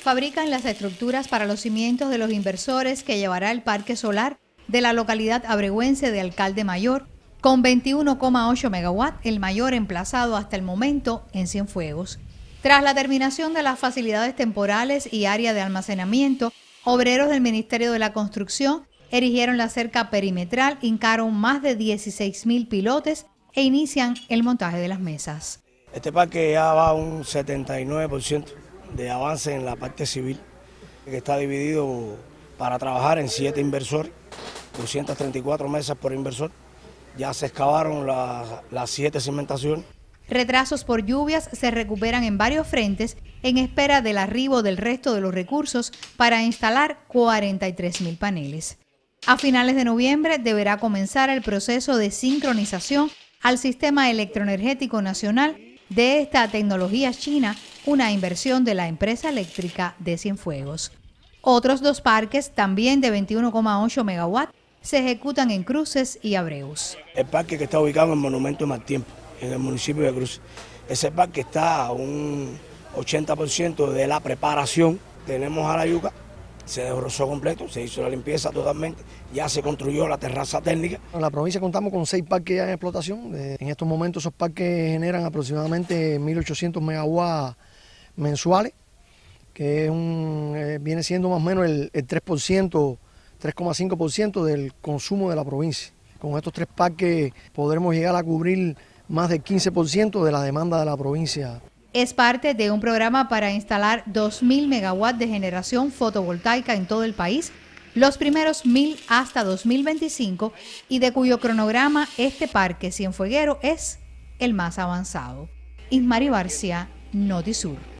fabrican las estructuras para los cimientos de los inversores que llevará el parque solar de la localidad abregüense de Alcalde Mayor, con 21,8 megawatts, el mayor emplazado hasta el momento en Cienfuegos. Tras la terminación de las facilidades temporales y área de almacenamiento, obreros del Ministerio de la Construcción erigieron la cerca perimetral, hincaron más de 16.000 pilotes e inician el montaje de las mesas. Este parque ya va un 79% de avance en la parte civil, que está dividido para trabajar en siete inversores, 234 mesas por inversor. Ya se excavaron las, las siete cimentaciones. Retrasos por lluvias se recuperan en varios frentes en espera del arribo del resto de los recursos para instalar 43.000 paneles. A finales de noviembre deberá comenzar el proceso de sincronización al Sistema Electroenergético Nacional de esta tecnología china una inversión de la empresa eléctrica de Cienfuegos. Otros dos parques, también de 21,8 megawatts, se ejecutan en Cruces y Abreus. El parque que está ubicado en el Monumento de Martiempo, en el municipio de Cruces. Ese parque está a un 80% de la preparación. Tenemos a la yuca se desbrozó completo, se hizo la limpieza totalmente, ya se construyó la terraza técnica. En la provincia contamos con seis parques ya en explotación. Eh, en estos momentos esos parques generan aproximadamente 1.800 megawatts mensuales, que eh, viene siendo más o menos el, el 3%, 3,5% del consumo de la provincia. Con estos tres parques podremos llegar a cubrir más del 15% de la demanda de la provincia es parte de un programa para instalar 2.000 megawatts de generación fotovoltaica en todo el país, los primeros 1.000 hasta 2025, y de cuyo cronograma este parque cienfueguero es el más avanzado. Ismari Barcia, Notisur.